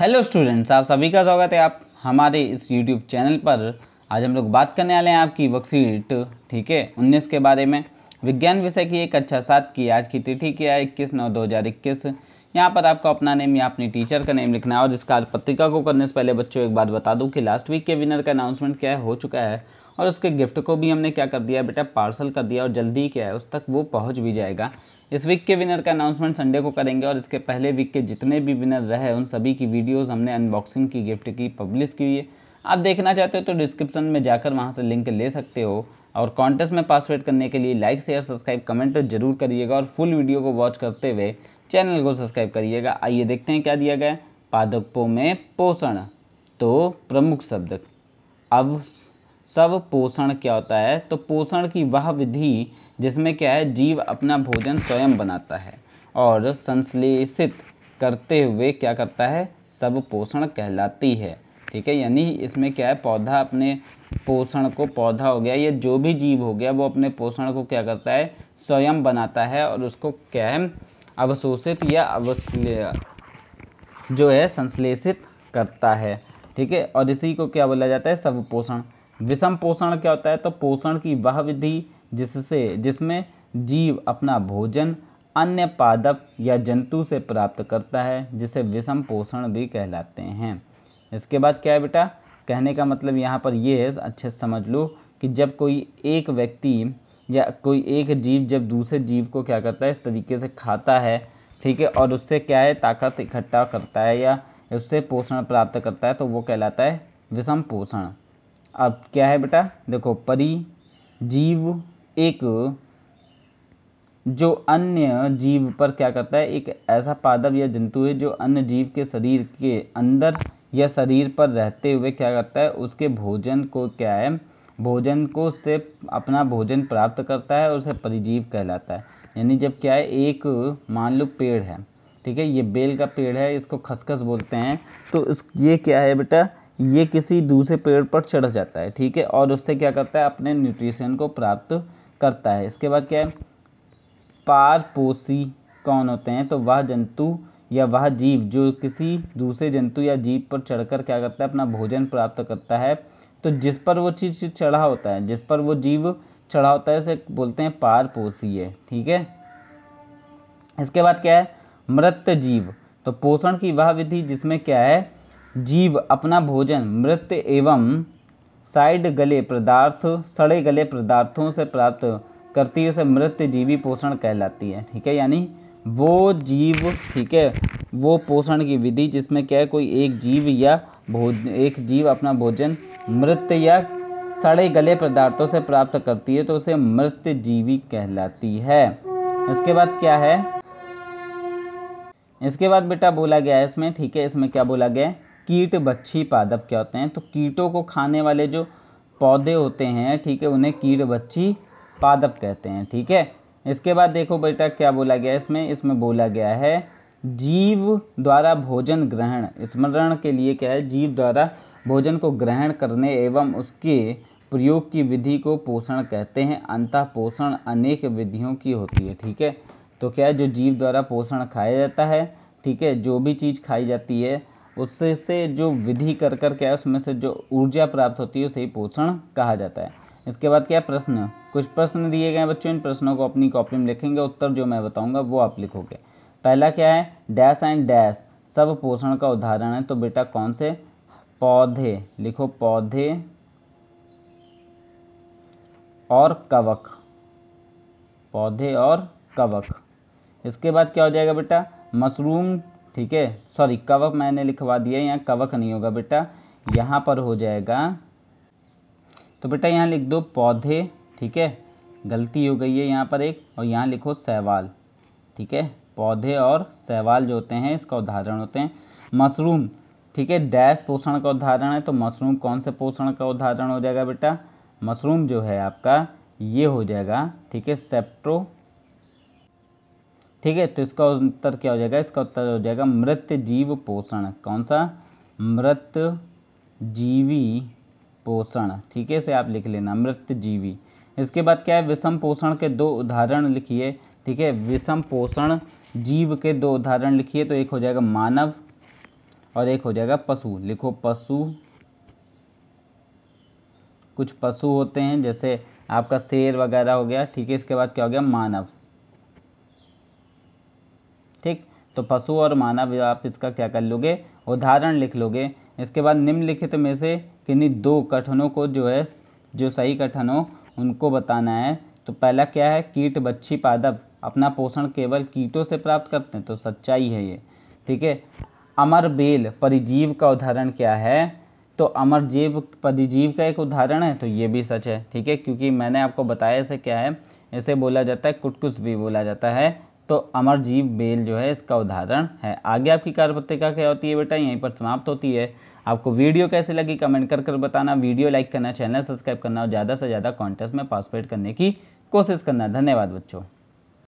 hello students आप सभी का स्वागत है आप हमारे इस यूट्यूब चैनल पर आज हम लोग बात करने वाले हैं आपकी वर्कशीट ठीक है उन्नीस के बारे में विज्ञान विषय की एक कक्षा अच्छा सात की आज की तिथि क्या है इक्कीस नौ दो हज़ार इक्कीस यहाँ पर आपको अपना नेम या अपनी टीचर का नेम लिखना है और जिसका पत्रिका को करने से पहले बच्चों एक बात बता दूँ कि लास्ट वीक के विनर का अनाउंसमेंट क्या हो चुका है और उसके गिफ्ट को भी हमने क्या कर दिया बेटा पार्सल कर दिया और जल्दी क्या है उस तक वो पहुँच भी जाएगा इस वीक के विनर का अनाउंसमेंट संडे को करेंगे और इसके पहले वीक के जितने भी विनर रहे उन सभी की वीडियोस हमने अनबॉक्सिंग की गिफ्ट की पब्लिश की है आप देखना चाहते हो तो डिस्क्रिप्शन में जाकर वहाँ से लिंक ले सकते हो और कॉन्टेस्ट में पार्टिसिपेट करने के लिए लाइक शेयर सब्सक्राइब कमेंट जरूर करिएगा और फुल वीडियो को वॉच करते हुए चैनल को सब्सक्राइब करिएगा आइए देखते हैं क्या दिया गया पादपों में पोषण तो प्रमुख शब्द अब सब पोषण क्या होता है तो पोषण की वह विधि जिसमें क्या है जीव अपना भोजन स्वयं बनाता है और संश्लेषित करते हुए क्या करता है सब पोषण कहलाती है ठीक है यानी इसमें क्या है पौधा अपने पोषण को पौधा हो गया या जो भी जीव हो गया वो अपने पोषण को क्या करता है स्वयं बनाता है और उसको क्या है अवशोषित या अवश्य जो है संश्लेषित करता है ठीक है और इसी को क्या बोला जाता है सब पोषण विषम पोषण क्या होता है तो पोषण की वह विधि जिससे जिसमें जीव अपना भोजन अन्य पादप या जंतु से प्राप्त करता है जिसे विषम पोषण भी कहलाते हैं इसके बाद क्या है बेटा कहने का मतलब यहाँ पर ये है अच्छे से समझ लो कि जब कोई एक व्यक्ति या कोई एक जीव जब दूसरे जीव को क्या करता है इस तरीके से खाता है ठीक है और उससे क्या है ताकत इकट्ठा करता है या उससे पोषण प्राप्त करता है तो वो कहलाता है विषम पोषण अब क्या है बेटा देखो परिजीव एक जो अन्य जीव पर क्या करता है एक ऐसा पादप या जंतु है जो अन्य जीव के शरीर के अंदर या शरीर पर रहते हुए क्या करता है उसके भोजन को क्या है भोजन को से अपना भोजन प्राप्त करता है और उसे परिजीव कहलाता है यानी जब क्या है एक मान लो पेड़ है ठीक है ये बेल का पेड़ है इसको खसखस बोलते हैं तो इस ये क्या है बेटा ये किसी दूसरे पेड़ पर चढ़ जाता है ठीक है और उससे क्या करता है अपने न्यूट्रिशन को प्राप्त करता है इसके बाद क्या है पारपोसी कौन होते हैं तो वह जंतु या वह जीव जो किसी दूसरे जंतु या जीव पर चढ़कर क्या करता है अपना भोजन प्राप्त करता है तो जिस पर वो चीज़ चढ़ा होता है जिस पर वो जीव चढ़ा होता है उसे बोलते हैं पारपोसी है ठीक है इसके बाद क्या है मृत जीव तो पोषण की वह विधि जिसमें क्या है जीव अपना भोजन मृत एवं साइड गले पदार्थ सड़े गले पदार्थों से प्राप्त करती है उसे मृत जीवी पोषण कहलाती है ठीक है यानी वो जीव ठीक है वो पोषण की विधि जिसमें क्या है कोई एक जीव या भोज एक जीव अपना भोजन मृत या सड़े गले पदार्थों से प्राप्त करती है तो उसे मृत जीवी कहलाती है इसके बाद क्या है इसके बाद बेटा बोला गया है इसमें ठीक है इसमें क्या बोला गया है कीट बच्छी पादप क्या होते हैं तो कीटों को खाने वाले जो पौधे होते हैं ठीक है उन्हें कीट बच्छी पादप कहते हैं ठीक है इसके बाद देखो बेटा क्या बोला गया इसमें इसमें बोला गया है जीव द्वारा भोजन ग्रहण स्मरण के लिए क्या है जीव द्वारा भोजन को ग्रहण करने एवं उसके प्रयोग की विधि को पोषण कहते हैं अंतः पोषण अनेक विधियों की होती है ठीक है तो क्या है जो जीव द्वारा पोषण खाया जाता है ठीक है जो भी चीज़ खाई जाती है उससे से जो विधि कर कर क्या है उसमें से जो ऊर्जा प्राप्त होती है उसे ही पोषण कहा जाता है इसके बाद क्या प्रश्न कुछ प्रश्न दिए गए हैं बच्चों इन प्रश्नों को अपनी कॉपी में लिखेंगे उत्तर जो मैं बताऊंगा वो आप लिखोगे पहला क्या है डैश एंड डैश सब पोषण का उदाहरण है तो बेटा कौन से पौधे लिखो पौधे और कवक पौधे और कवक इसके बाद क्या हो जाएगा बेटा मशरूम ठीक है सॉरी कवक मैंने लिखवा दिया यहाँ कवक नहीं होगा बेटा यहाँ पर हो जाएगा तो बेटा यहाँ लिख दो पौधे ठीक है गलती हो गई है यहाँ पर एक और यहाँ लिखो सहवाल ठीक है पौधे और सहवाल जो होते हैं इसका उदाहरण होते हैं मशरूम ठीक है डैश पोषण का उदाहरण है तो मशरूम कौन से पोषण का उदाहरण हो जाएगा बेटा मशरूम जो है आपका ये हो जाएगा ठीक है सेप्ट्रो ठीक है तो इसका उत्तर क्या हो जाएगा इसका उत्तर हो जाएगा मृत जीव पोषण कौन सा मृत जीवी पोषण ठीक है इसे आप लिख लेना मृत जीवी इसके बाद क्या है विषम पोषण के दो उदाहरण लिखिए ठीक है विषम पोषण जीव के दो उदाहरण लिखिए तो एक हो जाएगा मानव और एक हो जाएगा पशु लिखो पशु कुछ पशु होते हैं जैसे आपका शेर वगैरह हो गया ठीक है इसके बाद क्या हो गया मानव ठीक तो पशु और मानव आप इसका क्या कर लोगे उदाहरण लिख लोगे इसके बाद निम्नलिखित में से किन्हीं दो कठनों को जो है जो सही कठन हो उनको बताना है तो पहला क्या है कीट बच्छी पादप अपना पोषण केवल कीटों से प्राप्त करते हैं तो सच्चाई है ये ठीक है अमर बेल परिजीव का उदाहरण क्या है तो अमर जीव परिजीव का एक उदाहरण है तो ये भी सच है ठीक है क्योंकि मैंने आपको बताया इसे क्या है इसे बोला जाता है कुटकुस भी बोला जाता है तो अमरजीव बेल जो है इसका उदाहरण है आगे आपकी कार्यपत्रिका क्या होती है बेटा यहीं पर समाप्त होती है आपको वीडियो कैसे लगी कमेंट कर कर बताना वीडियो लाइक करना चैनल सब्सक्राइब करना और ज़्यादा से ज़्यादा कॉन्टेस्ट में पार्टिसिपेट करने की कोशिश करना धन्यवाद बच्चों